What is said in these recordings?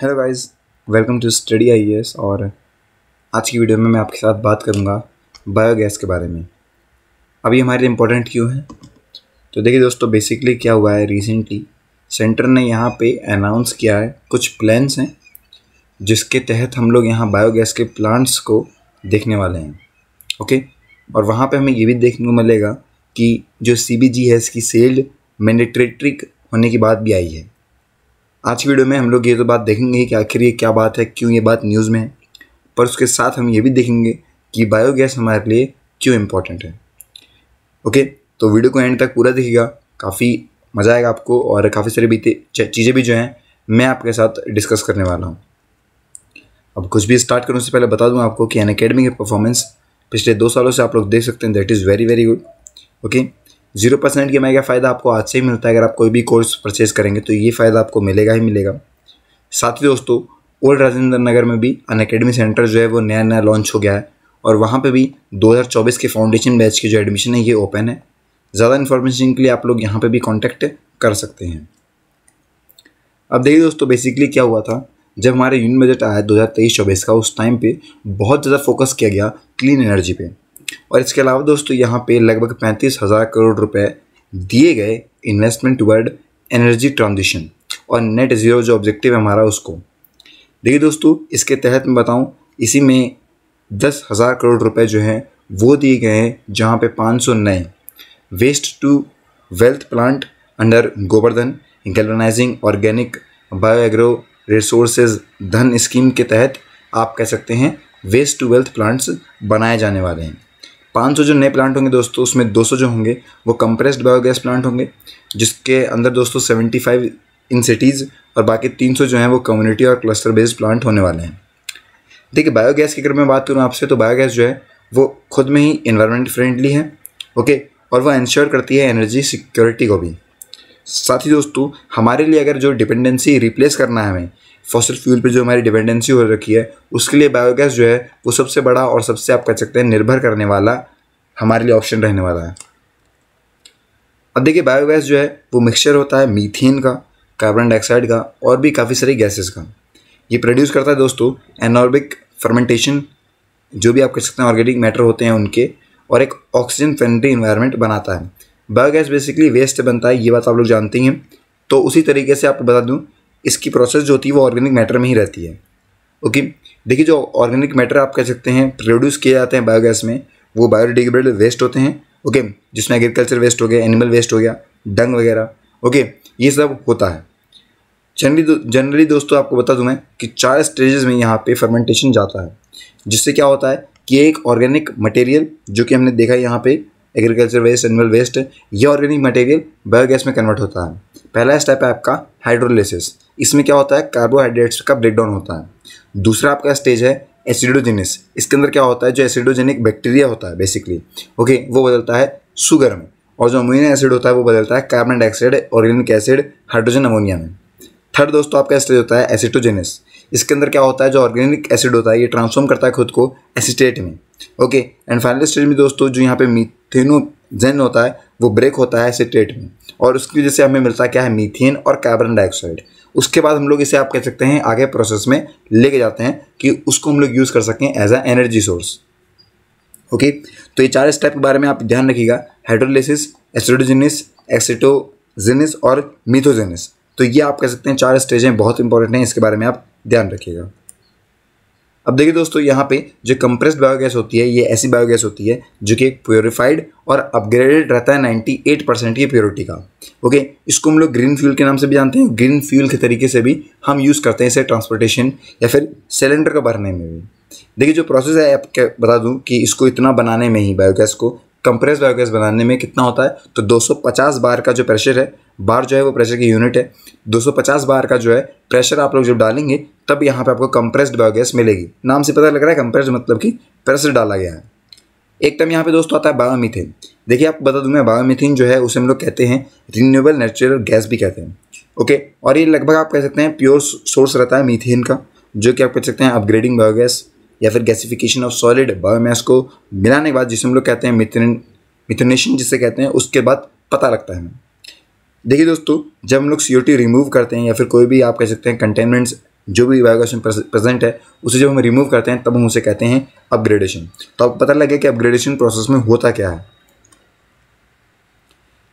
Hello guys welcome to study S और आज की वीडियो में मैं आपके साथ बात करूंगा बायोगैस के बारे में अभी हमारे लिए इम्पोर्टेंट क्यों है तो देखिए दोस्तों बेसिकली क्या हुआ है रिसेंटली सेंटर ने यहाँ पे अनाउंस किया है कुछ प्लान्स हैं जिसके तहत हम लोग यहाँ बायोगैस के प्लांट्स को देखने वाले हैं ओके और वहाँ पर हमें ये भी देखने को मिलेगा कि जो सी है इसकी सेल्ड मैंडेटरी होने की बात भी आई है आज की वीडियो में हम लोग ये तो बात देखेंगे कि आखिर ये क्या बात है क्यों ये बात न्यूज़ में है पर उसके साथ हम ये भी देखेंगे कि बायोगैस हमारे लिए क्यों इम्पोर्टेंट है ओके तो वीडियो को एंड तक पूरा देखिएगा काफ़ी मज़ा आएगा आपको और काफ़ी सारी बीते चीज़ें भी जो हैं मैं आपके साथ डिस्कस करने वाला हूँ अब कुछ भी स्टार्ट करने से पहले बता दूँ आपको कि अन अकेडमी की परफॉर्मेंस पिछले दो सालों से आप लोग देख सकते हैं that is very very good okay zero percent E M I का फ़ायदा आपको आज से ही मिलता है अगर आप कोई भी कोर्स परचेज करेंगे तो ये फ़ायदा आपको मिलेगा ही मिलेगा साथ ही दोस्तों ओल्ड राजेंद्र नगर में भी अन अकेडमी सेंटर जो है वो नया नया लॉन्च हो गया है और वहाँ पर भी चौबीस के फाउंडेशन बैच की जो एडमिशन है ये ओपन है ज़्यादा इन्फॉर्मेशन के लिए आप लोग यहाँ पर भी कॉन्टैक्ट कर सकते हैं अब देखिए दोस्तों बेसिकली क्या हुआ था जब हमारे यूनियन बजट आया दो हज़ार का उस टाइम पर बहुत ज़्यादा फोकस किया गया क्लीन एनर्जी पर और इसके अलावा दोस्तों यहाँ पे लगभग पैंतीस हज़ार करोड़ रुपए दिए गए इन्वेस्टमेंट वर्ड एनर्जी ट्रांजिशन और नेट ज़ीरो जो ऑब्जेक्टिव है हमारा उसको देखिए दोस्तों इसके तहत मैं बताऊँ इसी में दस हज़ार करोड़ रुपए जो हैं वो दिए गए हैं जहाँ पे सौ नए waste to wealth plant under Govardhan galvanizing organic bio agro resources Dhan scheme के तहत आप कह सकते हैं वेस्ट टू वेल्थ प्लांट्स बनाए जाने वाले हैं 500 जो नए प्लांट होंगे दोस्तों उसमें 200 जो होंगे वो कंप्रेस्ड बायोगैस प्लांट होंगे जिसके अंदर दोस्तों 75 इन सिटीज़ और बाकी 300 जो हैं वो कम्युनिटी और क्लस्टर बेस्ड प्लांट होने वाले हैं देखिए बायोगैस की अगर मैं बात करूँ आपसे तो बायोगैस जो है वो खुद में ही इन्वायरमेंट फ्रेंडली है ओके और वह इंश्योर करती है एनर्जी सिक्योरिटी को भी साथ ही दोस्तों हमारे लिए अगर जो डिपेंडेंसी रिप्लेस करना है हमें फॉसिल फ्यूल पे जो हमारी डिपेंडेंसी हो रखी है उसके लिए बायोगैस जो है वो सबसे बड़ा और सबसे आप कह सकते हैं निर्भर करने वाला हमारे लिए ऑप्शन रहने वाला है अब देखिए बायोगैस जो है वो मिक्सचर होता है मीथेन का कार्बन डाइऑक्साइड का और भी काफ़ी सारी गैसेस का ये प्रोड्यूस करता है दोस्तों एनॉर्बिक फर्मेंटेशन जो भी आप कह सकते हैं ऑर्गेनिक मैटर होते हैं उनके और एक ऑक्सीजन फ्रेंडली इन्वायरमेंट बनाता है बायोगैस बेसिकली वेस्ट बनता है ये बात आप लोग जानते ही हैं तो उसी तरीके से आपको बता दूं इसकी प्रोसेस जो होती है वो ऑर्गेनिक मैटर में ही रहती है ओके देखिए जो ऑर्गेनिक मैटर आप कह सकते हैं प्रोड्यूस किए जाते हैं बायोगैस में वो बायोडिग्रेडेबल वेस्ट होते हैं ओके जिसमें एग्रीकल्चर वेस्ट हो गया एनिमल वेस्ट हो गया डंग वगैरह ओके ये सब होता है जनरली जनरली दोस्तों आपको बता दूं मैं कि चार स्टेजेस में यहाँ पे फर्मेंटेशन जाता है जिससे क्या होता है कि एक ऑर्गेनिक मटेरियल जो कि हमने देखा है यहाँ पे एग्रीकल्चर वेस्ट एनिमल वेस्ट ये ऑर्गेनिक मटेरियल बायोगैस में कन्वर्ट होता है पहला स्टेप है आपका हाइड्रोलिसिस इसमें क्या होता है कार्बोहाइड्रेट्स का ब्रेकडाउन होता है दूसरा आपका स्टेज है एसिडोजेनिस इसके अंदर क्या होता है जो एसिडोजेनिक बैक्टीरिया होता है बेसिकली ओके वो बदलता है शुगर में और जो अमोनिया एसिड होता है वो बदलता है carbon dioxide organic acid hydrogen ammonia में थर्ड दोस्तों आपका स्टेज होता है एसिटोजेनिस इसके अंदर क्या होता है जो ऑर्गेनिक एसिड होता है ये ट्रांसफॉर्म करता है खुद को एसिटेट में ओके एंड फाइनल स्टेज में दोस्तों जो यहाँ पे मीथेनोजेन होता है वो ब्रेक होता है एसिटेट में और उसकी वजह से हमें मिलता क्या है मीथेन और कार्बन डाइऑक्साइड उसके बाद हम लोग इसे आप कह सकते हैं आगे प्रोसेस में लेके जाते हैं कि उसको हम लोग यूज़ कर सकें as a energy source okay तो ये चार स्टेप के बारे में आप ध्यान रखिएगा हाइड्रोलिसिस एसिडोजेनिस एसिटोजेनिस और मीथोजेनिस तो ये आप कह सकते हैं चार स्टेजें बहुत इंपॉर्टेंट हैं इसके बारे में आप ध्यान रखिएगा अब देखिए दोस्तों यहाँ पे जो कंप्रेस्ड बायोगैस होती है ये ऐसी बायोगैस होती है जो कि एक प्योरीफाइड और अपग्रेडेड रहता है 98 परसेंट की प्योरिटी का ओके इसको हम लोग ग्रीन फ्यूल के नाम से भी जानते हैं ग्रीन फ्यूल के तरीके से भी हम यूज़ करते हैं इसे ट्रांसपोर्टेशन या फिर सिलेंडर को भरने में भी देखिए जो प्रोसेस है आपके बता दूँ कि इसको इतना बनाने में ही बायोगैस को कंप्रेस बायोगैस बनाने में कितना होता है तो दो बार का जो प्रेशर है बार जो है वो प्रेशर की यूनिट है 250 बार का जो है प्रेशर आप लोग जब डालेंगे तब यहाँ पे आपको कंप्रेस्ड बायोगैस मिलेगी नाम से पता लग रहा है कंप्रेस्ड मतलब कि प्रेशर डाला गया है एक टाइम यहाँ पे दोस्तों आता है बायोमीथेन देखिए आप बता दूंगा मैं बायोमीथेन जो है उसे हम लोग कहते हैं रिन्यूएबल नेचुरल गैस भी कहते हैं ओके और ये लगभग आप कह सकते हैं प्योर सोर्स रहता है मीथेन का जो कि आप कह सकते हैं अपग्रेडिंग बायोगैस या फिर गैसिफिकेशन ऑफ सॉलिड बायोमैस को मिलाने के बाद जिसे हम लोग कहते हैं मिथेन मिथेनेशन जिसे कहते हैं उसके बाद पता लगता है हमें देखिए दोस्तों जब हम लोग सी रिमूव करते हैं या फिर कोई भी आप कह सकते हैं कंटेनमेंट्स जो भी वायोगेशन प्रेजेंट है उसे जब हम रिमूव करते हैं तब हम उसे कहते हैं अपग्रेडेशन तो आपको पता लगे कि अपग्रेडेशन प्रोसेस में होता क्या है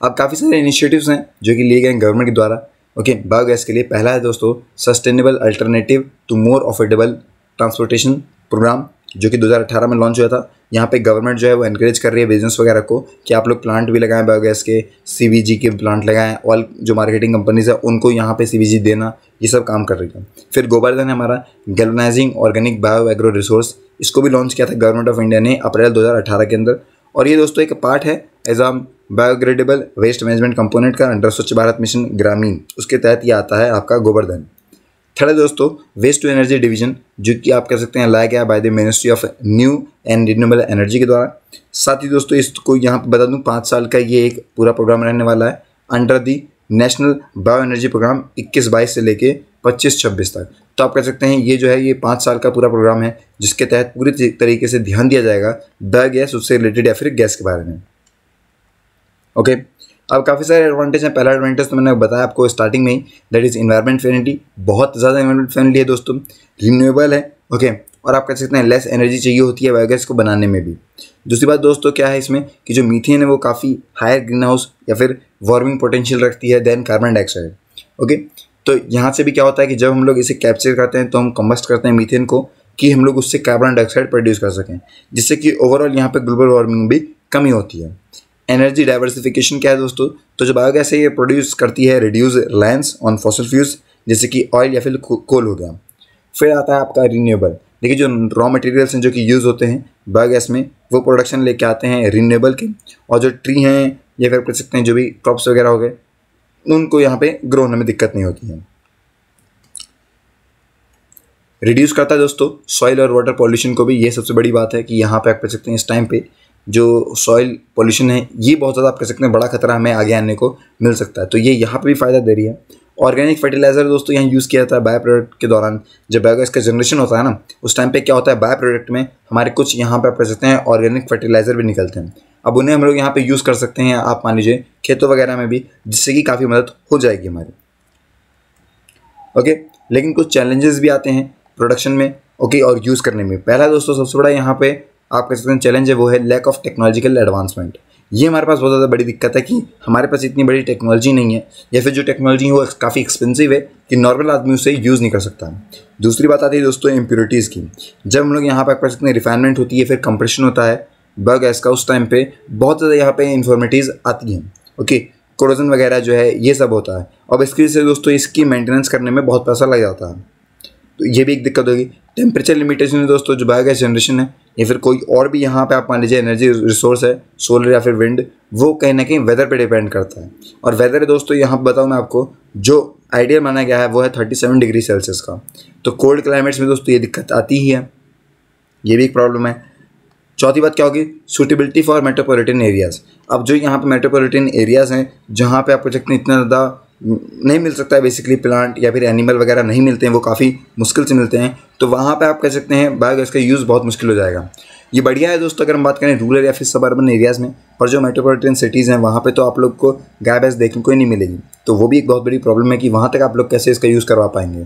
अब काफ़ी सारे इनिशिएटिव्स हैं जो कि लिए गए हैं गवर्नमेंट के द्वारा ओके बायोगैस के लिए पहला है दोस्तों sustainable alternative to more affordable transportation programme जो कि 2018 में लॉन्च हुआ था यहाँ पे गवर्नमेंट जो है वो इनक्रेज कर रही है बिज़नेस वगैरह को कि आप लोग प्लांट भी लगाएं बायोगैस के सी के प्लांट लगाएं और जो मार्केटिंग कंपनीज है उनको यहाँ पे सी देना ये सब काम कर रही है फिर गोवर्धन है हमारा galvanizing organic bio agro resource इसको भी लॉन्च किया था गवर्नमेंट ऑफ इंडिया ने अप्रैल दो के अंदर और ये दोस्तों एक पार्ट है एज आम बायोग्रेडेबल वेस्ट मैनेजमेंट कंपोनेंट का अंडर स्वच्छ भारत मिशन ग्रामीण उसके तहत ये आता है आपका गोवर्धन थर्ड है दोस्तों वेस्ट टू एनर्जी डिवीजन जो कि आप कह सकते हैं लाया गया by the ministry of new and renewable energy के द्वारा साथ ही दोस्तों इसको यहाँ पर बता दूँ पाँच साल का ये एक पूरा प्रोग्राम रहने वाला है under the national bio energy programme इक्कीस बाईस से लेके पच्चीस छब्बीस तक तो आप कह सकते हैं ये जो है ये पाँच साल का पूरा प्रोग्राम है जिसके तहत पूरी तरीके से ध्यान दिया जाएगा बायो गैस उससे रिलेटेड या फिर गैस के बारे में ओके okay? अब काफ़ी सारे एडवांटेज हैं पहला एडवांटेज तो मैंने बताया आपको स्टार्टिंग में ही दैट इज़ इन्वायरमेंट फ्रेंडली बहुत ज़्यादा इन्वायरमेंट फ्रेंडली है दोस्तों रिन्यूएबल है ओके और आप कह सकते हैं लेस एनर्जी चाहिए होती है बायोगैस को बनाने में भी दूसरी बात दोस्तों क्या है इसमें कि जो मीथेन है वो काफ़ी हायर ग्रीन हाउस या फिर वार्मिंग पोटेंशियल रखती है देन कार्बन डाइऑक्साइड ओके तो यहाँ से भी क्या होता है कि जब हम लोग इसे कैप्चर करते हैं तो हम कम्बस्ट करते हैं मीथेन को कि हम लोग उससे कार्बन डाइऑक्साइड प्रोड्यूस कर सकें जिससे कि ओवरऑल यहाँ पर ग्लोबल वार्मिंग भी कमी होती है एनर्जी डाइवर्सिफिकेशन क्या है दोस्तों तो जो बायोगैस है ये प्रोड्यूस करती है reduce reliance on fossil fuel जैसे कि ऑयल या फिर कोल हो गया फिर आता है आपका रीन्यूएबल देखिए जो रॉ मटेरियल्स हैं जो कि यूज़ होते हैं बायोगैस में वो प्रोडक्शन लेके आते हैं रीन्यूएबल के और जो ट्री हैं या फिर कह सकते हैं जो भी क्रॉप्स वगैरह हो गए उनको यहाँ पे ग्रो होने में दिक्कत नहीं होती है रिड्यूस करता है दोस्तों सॉइल और वाटर पॉल्यूशन को भी ये सबसे बड़ी बात है कि यहाँ पे आप कह सकते हैं इस टाइम पे जो सॉइल पॉल्यूशन है ये बहुत ज़्यादा आप कह सकते हैं बड़ा खतरा हमें आगे आने को मिल सकता है तो ये यहाँ पर भी फ़ायदा दे रही है ऑर्गेनिक फर्टिलाइजर दोस्तों यहाँ यूज़ किया जाता है बायो प्रोडक्ट के दौरान जब बायोगैस का जनरेशन होता है ना उस टाइम पे क्या होता है बायो प्रोडक्ट में हमारे कुछ यहाँ पर आप कह सकते हैं ऑर्गेनिक फर्टिलाइजर भी निकलते हैं अब उन्हें हम लोग यहाँ पे यूज़ कर सकते हैं आप मान लीजिए खेतों वगैरह में भी जिससे कि काफ़ी मदद हो जाएगी हमारी ओके लेकिन कुछ चैलेंजेस भी आते हैं प्रोडक्शन में ओके और यूज़ करने में पहला दोस्तों सबसे बड़ा यहाँ पर आप कह सकते हैं चैलेंज है वो है लैक ऑफ टेक्नोलॉजिकल एडवांसमेंट ये हमारे पास बहुत ज़्यादा बड़ी दिक्कत है कि हमारे पास इतनी बड़ी टेक्नोलॉजी नहीं है या फिर जो टेक्नोलॉजी है वो काफ़ी एक्सपेंसिव है कि नॉर्मल आदमी उसे यूज़ नहीं कर सकता दूसरी बात आती है दोस्तों इम्प्योरिटीज़ की जब हम लोग यहाँ पर सकते हैं रिफाइनमेंट होती है फिर कंप्रेशन होता है बग गैस का उस टाइम पर बहुत ज़्यादा यहाँ पर इन्फॉर्मेटीज़ आती हैं ओके क्रोजन वगैरह जो है ये सब होता है और इसकी वजह से दोस्तों इसकी मेंटेनेंस करने में बहुत पैसा लग जाता है तो ये भी एक दिक्कत होगी टेम्परेचर लिमिटेशन दोस्तों जो बायोगैस जनरेशन है या फिर कोई और भी यहाँ पे आप मान लीजिए एनर्जी रिसोर्स है सोलर या फिर विंड वो कहीं ना कहीं वेदर पे डिपेंड करता है और वेदर दोस्तों यहाँ पर बताऊँ मैं आपको जो आइडियल माना गया है वो है थर्टी सेवन डिग्री सेल्सियस का तो कोल्ड क्लाइमेट्स में दोस्तों ये दिक्कत आती ही है ये भी एक प्रॉब्लम है चौथी बात क्या होगी सूटेबिलिटी फॉर मेट्रोपोलिटन एरियाज़ अब जो यहाँ पर मेट्रोपोलिटन एरियाज़ हैं जहाँ पर आप कह सकते हैं इतना ज़्यादा नहीं मिल सकता है बेसिकली प्लांट या फिर एनिमल वगैरह नहीं मिलते हैं वो काफ़ी मुश्किल से मिलते हैं तो वहाँ पे आप कह सकते हैं बायोगैस का यूज़ बहुत मुश्किल हो जाएगा ये बढ़िया है दोस्तों अगर हम बात करें रूरल या फिर सब अर्बन एरियाज़ में पर जो मेट्रोपोलिटन सिटीज़ हैं वहाँ पर तो आप लोग को गाय भैंस देखने को ही नहीं मिलेगी तो वो भी एक बहुत बड़ी प्रॉब्लम है कि वहाँ तक आप लोग कैसे इसका यूज़ करवा पाएंगे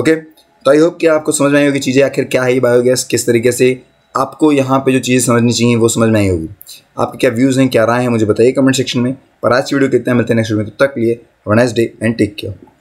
ओके तो आई होप कि आपको समझ में आएगी चीज़ें आखिर क्या है ये बायोगैस किस तरीके से आपको यहाँ पे जो चीज़ें समझनी चाहिए वो समझ में आई होगी आपके क्या व्यूज़ हैं क्या राय हैं मुझे बताइए कमेंट सेक्शन में पर आज की वीडियो कितना मिलते हैं नेक्स्ट वीडियो में तब तक लिए have day and take care